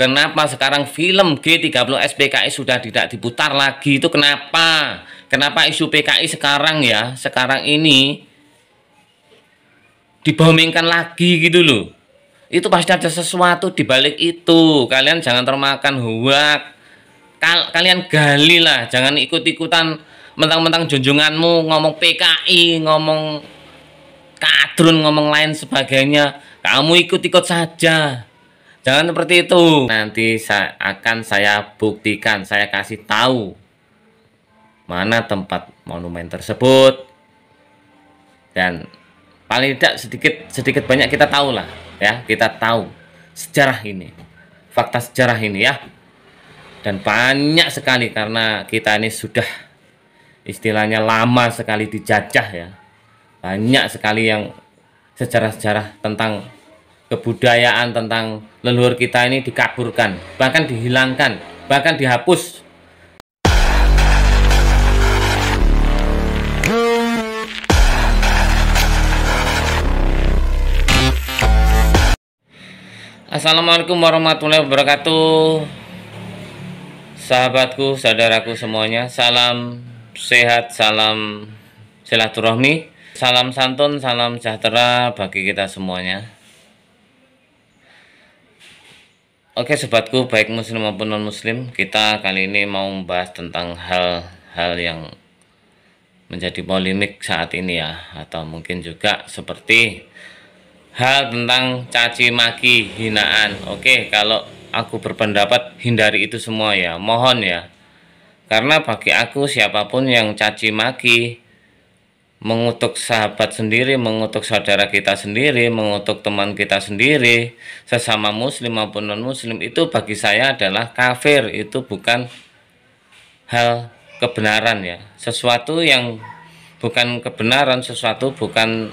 Kenapa sekarang film G30 SPKI sudah tidak diputar lagi itu kenapa? Kenapa isu PKI sekarang ya? Sekarang ini dibomingkan lagi gitu loh. Itu pasti ada sesuatu di balik itu. Kalian jangan termakan huwak Kal kalian gali lah, jangan ikut-ikutan mentang-mentang junjunganmu ngomong PKI, ngomong kadrun, ngomong lain sebagainya. Kamu ikut-ikut saja. Jangan seperti itu. Nanti saya akan saya buktikan, saya kasih tahu mana tempat monumen tersebut. Dan paling tidak sedikit sedikit banyak kita tahu lah ya, kita tahu sejarah ini. Fakta sejarah ini ya. Dan banyak sekali karena kita ini sudah istilahnya lama sekali dijajah ya. Banyak sekali yang sejarah-sejarah tentang kebudayaan tentang leluhur kita ini dikaburkan, bahkan dihilangkan, bahkan dihapus. Assalamualaikum warahmatullahi wabarakatuh Sahabatku, saudaraku semuanya Salam sehat, salam silaturahmi Salam santun, salam sejahtera bagi kita semuanya Oke sobatku baik muslim maupun non muslim kita kali ini mau membahas tentang hal-hal yang menjadi polemik saat ini ya atau mungkin juga seperti hal tentang caci maki hinaan oke kalau aku berpendapat hindari itu semua ya mohon ya karena bagi aku siapapun yang caci maki mengutuk sahabat sendiri, mengutuk saudara kita sendiri, mengutuk teman kita sendiri, sesama muslim maupun non-muslim itu bagi saya adalah kafir, itu bukan hal kebenaran ya. Sesuatu yang bukan kebenaran, sesuatu bukan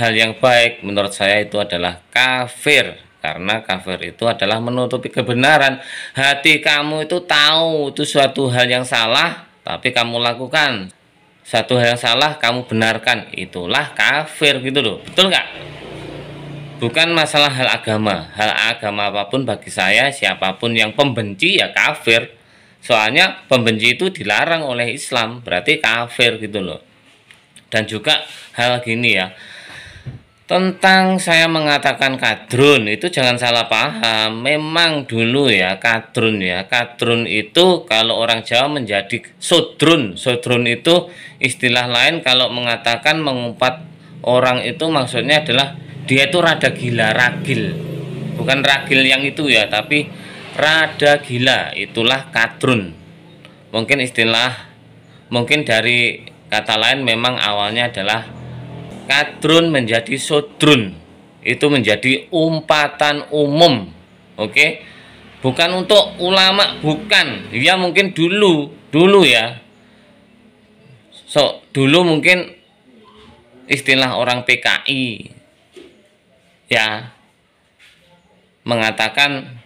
hal yang baik menurut saya itu adalah kafir karena kafir itu adalah menutupi kebenaran hati kamu itu tahu itu suatu hal yang salah tapi kamu lakukan satu hal salah kamu benarkan itulah kafir gitu loh betul nggak bukan masalah hal agama hal agama apapun bagi saya siapapun yang pembenci ya kafir soalnya pembenci itu dilarang oleh Islam berarti kafir gitu loh dan juga hal gini ya tentang saya mengatakan kadrun itu jangan salah paham memang dulu ya kadrun ya kadrun itu kalau orang Jawa menjadi sodrun sodrun itu istilah lain kalau mengatakan mengumpat orang itu maksudnya adalah dia itu rada gila ragil bukan ragil yang itu ya tapi rada gila itulah kadrun mungkin istilah mungkin dari kata lain memang awalnya adalah kadrun menjadi sodrun itu menjadi umpatan umum oke okay? bukan untuk ulama bukan ya mungkin dulu dulu ya so dulu mungkin istilah orang PKI ya mengatakan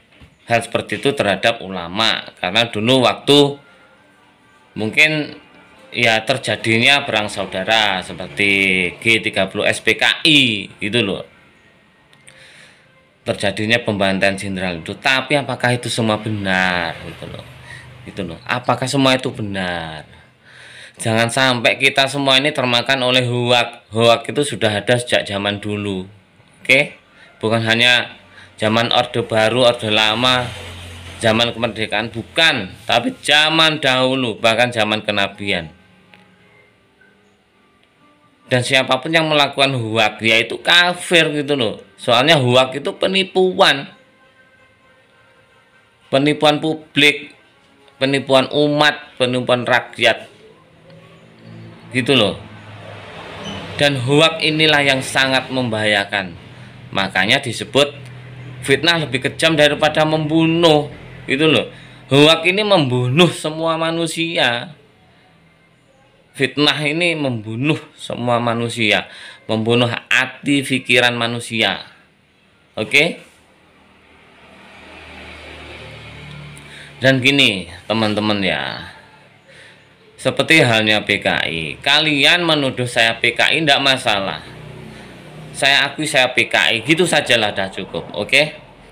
hal seperti itu terhadap ulama karena dulu waktu mungkin ya terjadinya perang saudara seperti G30 SPKI gitu loh terjadinya pembantaian jenderal itu tapi apakah itu semua benar gitu loh gitu loh apakah semua itu benar jangan sampai kita semua ini termakan oleh hoak hoak itu sudah ada sejak zaman dulu oke bukan hanya zaman orde baru orde lama zaman kemerdekaan bukan tapi zaman dahulu bahkan zaman kenabian dan siapapun yang melakukan huak itu kafir gitu loh soalnya huak itu penipuan penipuan publik penipuan umat penipuan rakyat gitu loh dan huak inilah yang sangat membahayakan makanya disebut fitnah lebih kejam daripada membunuh gitu loh huak ini membunuh semua manusia fitnah ini membunuh semua manusia, membunuh hati pikiran manusia. Oke? Dan gini, teman-teman ya. Seperti halnya PKI, kalian menuduh saya PKI tidak masalah. Saya akui saya PKI, gitu sajalah dah cukup, oke?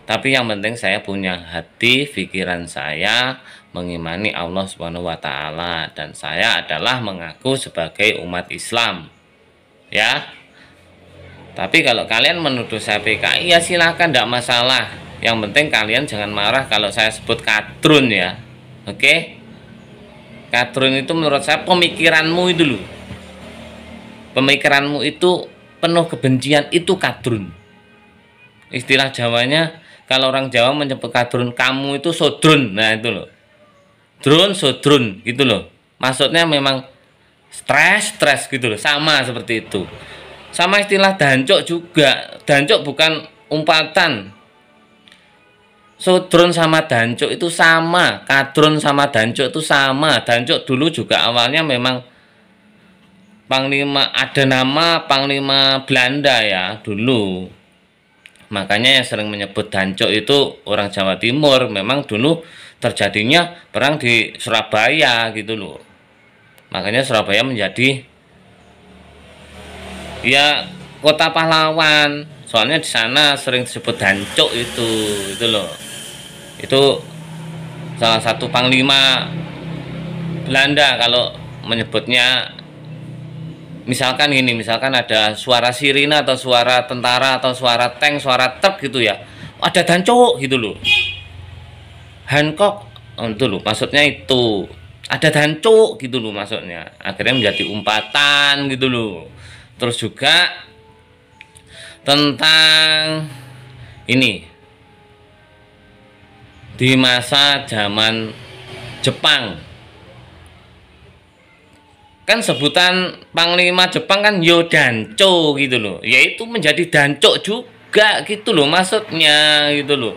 Tapi yang penting saya punya hati, pikiran saya, mengimani Allah Subhanahu wa taala dan saya adalah mengaku sebagai umat Islam. Ya. Tapi kalau kalian menuduh saya PKI ya silahkan tidak masalah. Yang penting kalian jangan marah kalau saya sebut kadrun ya. Oke? Okay? Kadrun itu menurut saya pemikiranmu itu loh. Pemikiranmu itu penuh kebencian itu kadrun. Istilah Jawanya kalau orang Jawa menyebut kadrun kamu itu sodrun. Nah itu loh drone so drone gitu loh maksudnya memang stress, stress, gitu loh sama seperti itu sama istilah dancok juga dancok bukan umpatan so drone sama dancok itu sama kadron sama dancok itu sama dancok dulu juga awalnya memang panglima ada nama panglima Belanda ya dulu makanya yang sering menyebut dancok itu orang Jawa Timur memang dulu terjadinya perang di Surabaya gitu loh makanya Surabaya menjadi ya kota pahlawan soalnya di sana sering disebut dancuk itu itu loh itu salah satu panglima Belanda kalau menyebutnya misalkan ini misalkan ada suara sirine atau suara tentara atau suara tank suara truk gitu ya ada dancuk gitu loh Hancock oh, itu loh maksudnya itu ada dancuk gitu loh maksudnya akhirnya menjadi umpatan gitu loh terus juga tentang ini di masa zaman Jepang kan sebutan panglima Jepang kan Yodancho gitu loh yaitu menjadi dancok juga gitu loh maksudnya gitu loh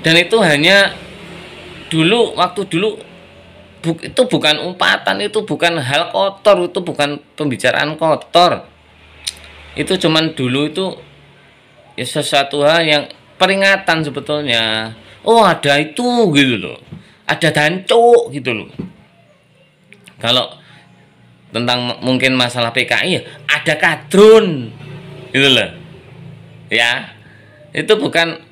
dan itu hanya dulu waktu dulu bu, itu bukan umpatan itu bukan hal kotor itu bukan pembicaraan kotor itu cuman dulu itu ya sesuatu hal yang peringatan sebetulnya oh ada itu gitu loh ada danco gitu loh kalau tentang mungkin masalah PKI ya, ada kadrun gitu loh ya itu bukan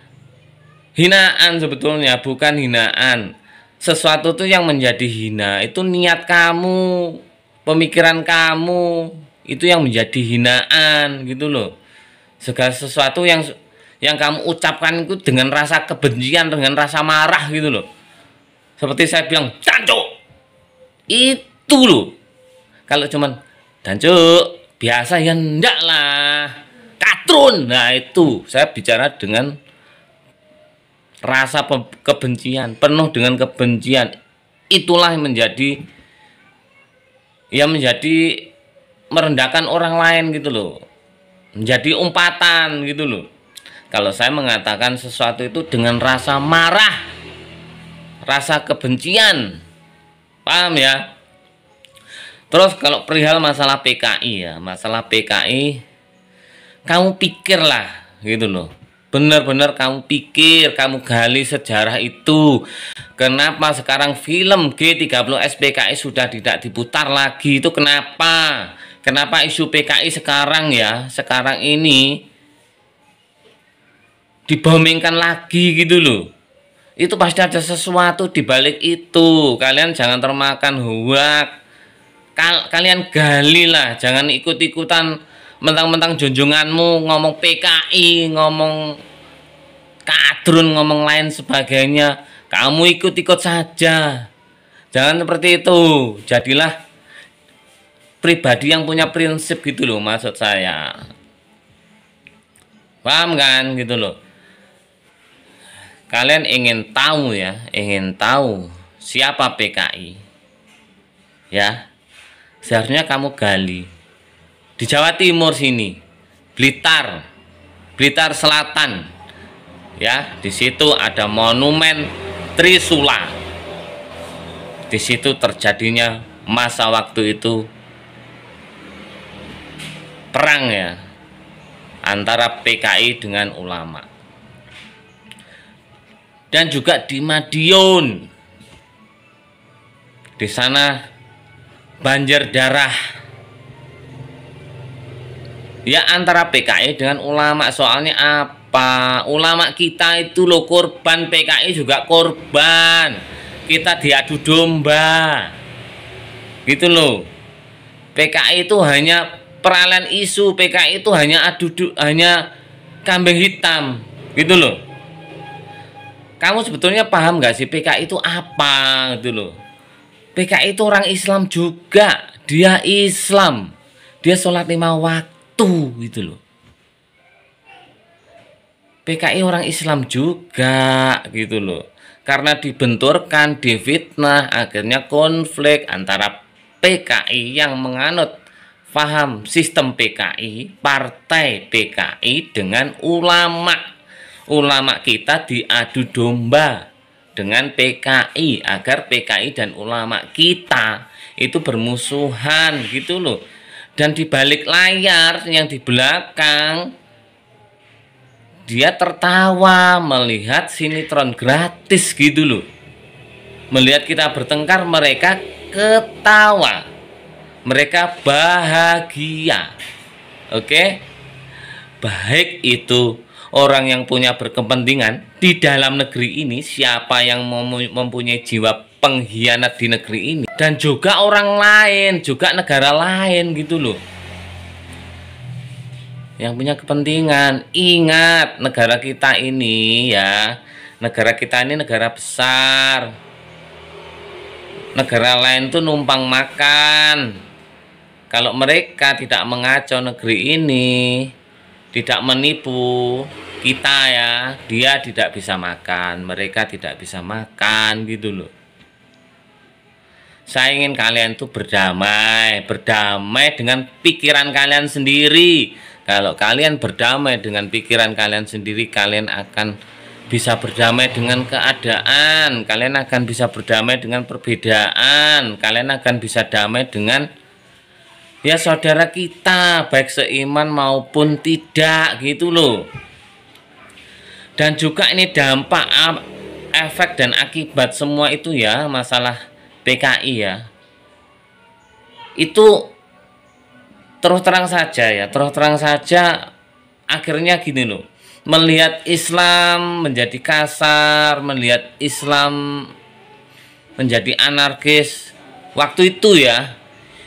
hinaan sebetulnya bukan hinaan sesuatu tuh yang menjadi hina itu niat kamu pemikiran kamu itu yang menjadi hinaan gitu loh segala sesuatu yang yang kamu ucapkan itu dengan rasa kebencian dengan rasa marah gitu loh seperti saya bilang danco itu loh kalau cuman danco biasa ya enggak lah katrun nah itu saya bicara dengan rasa kebencian, penuh dengan kebencian. Itulah yang menjadi yang menjadi merendahkan orang lain gitu loh. Menjadi umpatan gitu loh. Kalau saya mengatakan sesuatu itu dengan rasa marah, rasa kebencian. Paham ya? Terus kalau perihal masalah PKI ya, masalah PKI kamu pikirlah gitu loh Benar-benar kamu pikir, kamu gali sejarah itu. Kenapa sekarang film G30 SPKI sudah tidak diputar lagi? Itu kenapa? Kenapa isu PKI sekarang ya? Sekarang ini dibombingkan lagi gitu loh. Itu pasti ada sesuatu di balik itu. Kalian jangan termakan hoak. Kal kalian gali lah, jangan ikut-ikutan mentang-mentang junjunganmu ngomong PKI ngomong kadrun ngomong lain sebagainya kamu ikut-ikut saja jangan seperti itu jadilah pribadi yang punya prinsip gitu loh maksud saya paham kan gitu loh kalian ingin tahu ya ingin tahu siapa PKI ya seharusnya kamu gali di Jawa Timur sini Blitar Blitar Selatan ya di situ ada monumen Trisula di situ terjadinya masa waktu itu perang ya antara PKI dengan ulama dan juga di Madiun di sana banjir darah ya antara PKI e dengan ulama soalnya apa ulama kita itu lo korban PKI e juga korban kita diadu domba gitu loh PKI e itu hanya peralihan isu PKI itu hanya adu hanya kambing hitam gitu loh kamu sebetulnya paham gak sih PKI itu apa gitu loh PKI itu orang Islam juga dia Islam dia sholat lima waktu itu gitu loh PKI orang Islam juga gitu loh karena dibenturkan difitnah akhirnya konflik antara PKI yang menganut paham sistem PKI partai PKI dengan ulama ulama kita diadu domba dengan PKI agar PKI dan ulama kita itu bermusuhan gitu loh dan di balik layar yang di belakang dia tertawa melihat sinetron gratis gitu loh melihat kita bertengkar mereka ketawa mereka bahagia oke baik itu orang yang punya berkepentingan di dalam negeri ini siapa yang mempunyai jiwa pengkhianat di negeri ini dan juga orang lain juga negara lain gitu loh yang punya kepentingan ingat negara kita ini ya negara kita ini negara besar negara lain tuh numpang makan kalau mereka tidak mengacau negeri ini tidak menipu kita ya dia tidak bisa makan mereka tidak bisa makan gitu loh saya ingin kalian tuh berdamai, berdamai dengan pikiran kalian sendiri. Kalau kalian berdamai dengan pikiran kalian sendiri, kalian akan bisa berdamai dengan keadaan, kalian akan bisa berdamai dengan perbedaan, kalian akan bisa damai dengan ya saudara kita, baik seiman maupun tidak gitu loh. Dan juga ini dampak efek dan akibat semua itu ya masalah PKI ya itu terus terang saja ya terus terang saja akhirnya gini loh melihat Islam menjadi kasar melihat Islam menjadi anarkis waktu itu ya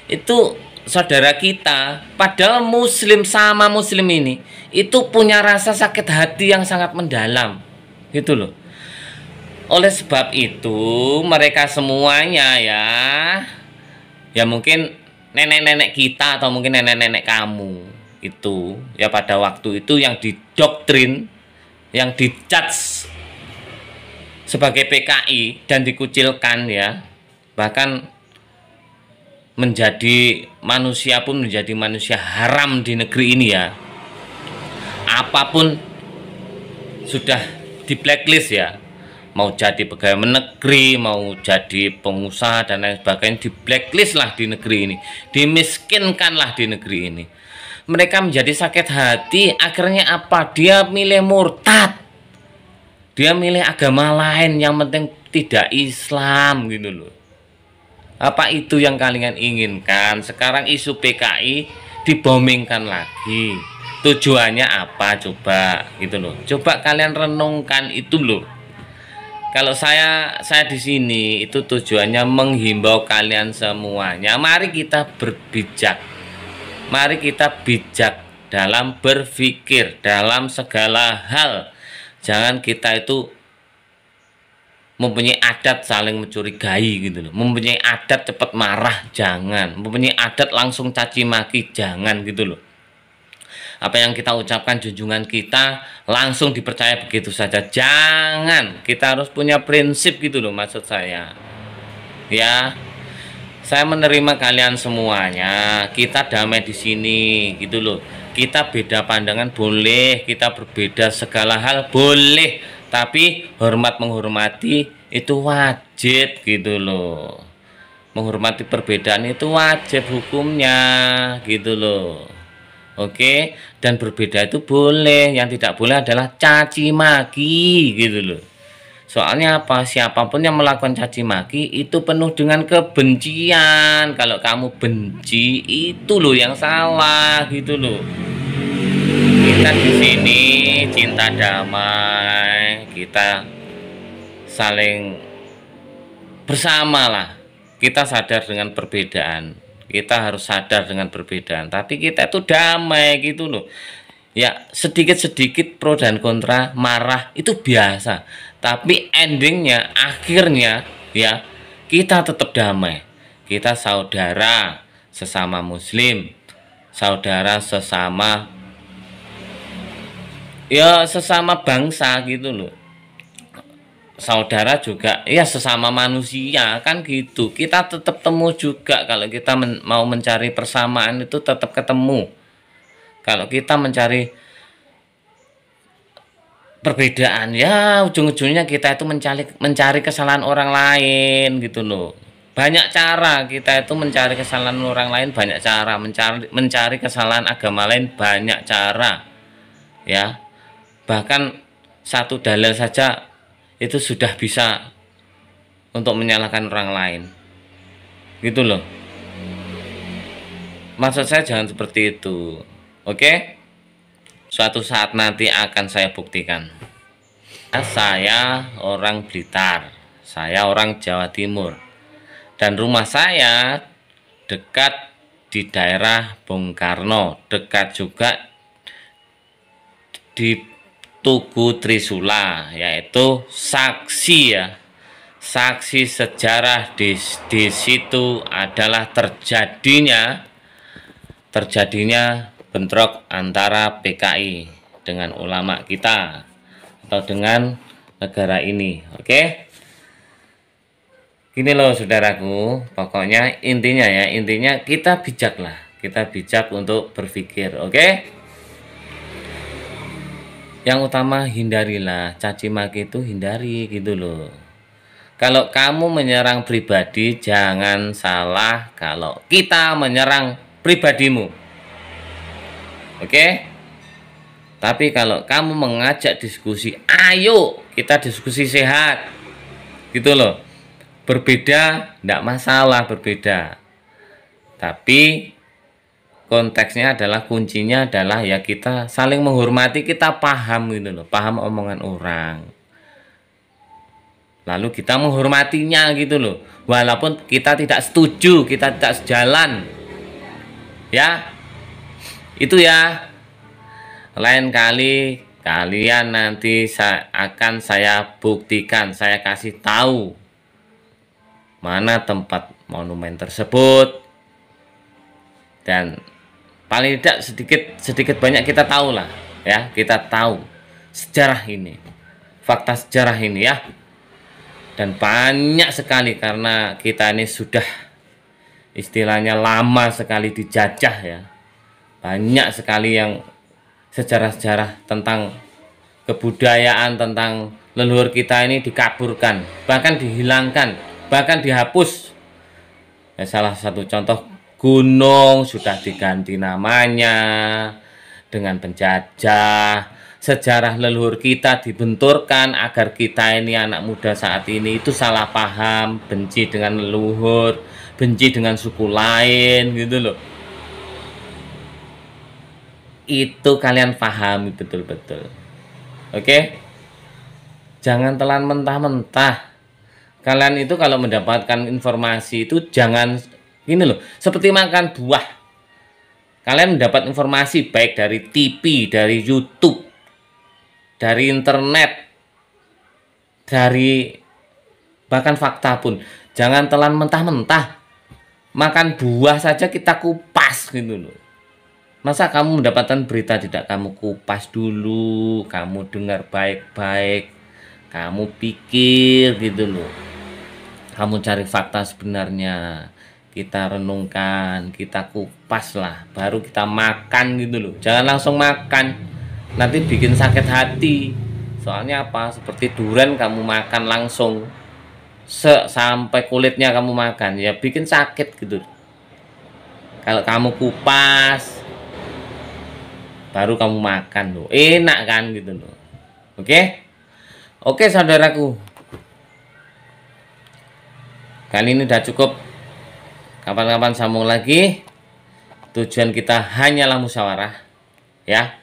itu saudara kita padahal muslim sama muslim ini itu punya rasa sakit hati yang sangat mendalam gitu loh oleh sebab itu, mereka semuanya ya, ya mungkin nenek-nenek kita atau mungkin nenek-nenek kamu itu ya pada waktu itu yang didoktrin, yang dicat sebagai PKI dan dikucilkan ya, bahkan menjadi manusia pun menjadi manusia haram di negeri ini ya. Apapun sudah di blacklist ya mau jadi pegawai negeri mau jadi pengusaha dan lain sebagainya di blacklist lah di negeri ini dimiskinkan lah di negeri ini mereka menjadi sakit hati akhirnya apa dia milih murtad dia milih agama lain yang penting tidak Islam gitu loh apa itu yang kalian inginkan sekarang isu PKI dibombingkan lagi tujuannya apa coba gitu loh coba kalian renungkan itu loh kalau saya saya di sini itu tujuannya menghimbau kalian semuanya mari kita berbijak mari kita bijak dalam berpikir dalam segala hal jangan kita itu mempunyai adat saling mencurigai gitu loh mempunyai adat cepat marah jangan mempunyai adat langsung caci maki jangan gitu loh apa yang kita ucapkan junjungan kita langsung dipercaya begitu saja jangan kita harus punya prinsip gitu loh maksud saya ya saya menerima kalian semuanya kita damai di sini gitu loh kita beda pandangan boleh kita berbeda segala hal boleh tapi hormat menghormati itu wajib gitu loh menghormati perbedaan itu wajib hukumnya gitu loh Oke, dan berbeda itu boleh. Yang tidak boleh adalah caci maki gitu loh. Soalnya apa? Siapapun yang melakukan caci maki itu penuh dengan kebencian. Kalau kamu benci itu loh yang salah gitu loh. Kita di sini cinta damai, kita saling bersama lah. Kita sadar dengan perbedaan kita harus sadar dengan perbedaan tapi kita itu damai gitu loh ya sedikit-sedikit pro dan kontra marah itu biasa tapi endingnya akhirnya ya kita tetap damai kita saudara sesama muslim saudara sesama ya sesama bangsa gitu loh saudara juga ya sesama manusia kan gitu kita tetap temu juga kalau kita men mau mencari persamaan itu tetap ketemu kalau kita mencari perbedaan ya ujung-ujungnya kita itu mencari mencari kesalahan orang lain gitu loh banyak cara kita itu mencari kesalahan orang lain banyak cara mencari mencari kesalahan agama lain banyak cara ya bahkan satu dalil saja itu sudah bisa untuk menyalahkan orang lain gitu loh maksud saya jangan seperti itu oke suatu saat nanti akan saya buktikan saya orang Blitar saya orang Jawa Timur dan rumah saya dekat di daerah Bung Karno dekat juga di Tugu Trisula yaitu saksi ya saksi sejarah di, di situ adalah terjadinya terjadinya bentrok antara PKI dengan ulama kita atau dengan negara ini oke okay? gini loh saudaraku pokoknya intinya ya intinya kita bijaklah kita bijak untuk berpikir oke okay? yang utama hindarilah caci maki itu hindari gitu loh kalau kamu menyerang pribadi jangan salah kalau kita menyerang pribadimu oke tapi kalau kamu mengajak diskusi ayo kita diskusi sehat gitu loh berbeda tidak masalah berbeda tapi konteksnya adalah kuncinya adalah ya kita saling menghormati kita paham gitu loh paham omongan orang lalu kita menghormatinya gitu loh walaupun kita tidak setuju kita tidak sejalan ya itu ya lain kali kalian nanti saya, akan saya buktikan saya kasih tahu mana tempat monumen tersebut dan paling tidak sedikit sedikit banyak kita tahu lah ya kita tahu sejarah ini fakta sejarah ini ya dan banyak sekali karena kita ini sudah istilahnya lama sekali dijajah ya banyak sekali yang sejarah-sejarah tentang kebudayaan tentang leluhur kita ini dikaburkan bahkan dihilangkan bahkan dihapus ya, salah satu contoh gunung sudah diganti namanya dengan penjajah sejarah leluhur kita dibenturkan agar kita ini anak muda saat ini itu salah paham benci dengan leluhur benci dengan suku lain gitu loh itu kalian pahami betul-betul oke jangan telan mentah-mentah kalian itu kalau mendapatkan informasi itu jangan ini loh, seperti makan buah. Kalian mendapat informasi baik dari TV, dari YouTube, dari internet, dari bahkan fakta pun. Jangan telan mentah-mentah. Makan buah saja kita kupas gitu loh. Masa kamu mendapatkan berita tidak kamu kupas dulu, kamu dengar baik-baik, kamu pikir gitu loh. Kamu cari fakta sebenarnya kita renungkan, kita kupas lah, baru kita makan gitu loh. Jangan langsung makan, nanti bikin sakit hati. Soalnya apa? Seperti duren kamu makan langsung, se sampai kulitnya kamu makan, ya bikin sakit gitu. Kalau kamu kupas, baru kamu makan loh, enak kan gitu loh. Oke, oke saudaraku, kali ini udah cukup Kapan-kapan sambung lagi. Tujuan kita hanyalah musyawarah. Ya.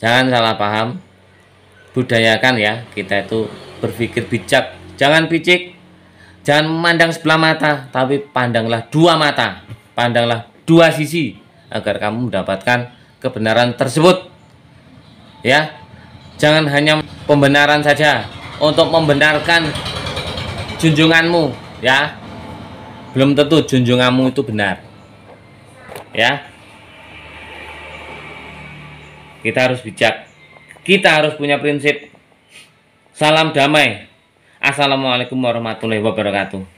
Jangan salah paham. Budayakan ya, kita itu berpikir bijak. Jangan picik. Jangan memandang sebelah mata, tapi pandanglah dua mata. Pandanglah dua sisi agar kamu mendapatkan kebenaran tersebut. Ya. Jangan hanya pembenaran saja untuk membenarkan junjunganmu ya belum tentu junjunganmu itu benar ya kita harus bijak kita harus punya prinsip salam damai assalamualaikum warahmatullahi wabarakatuh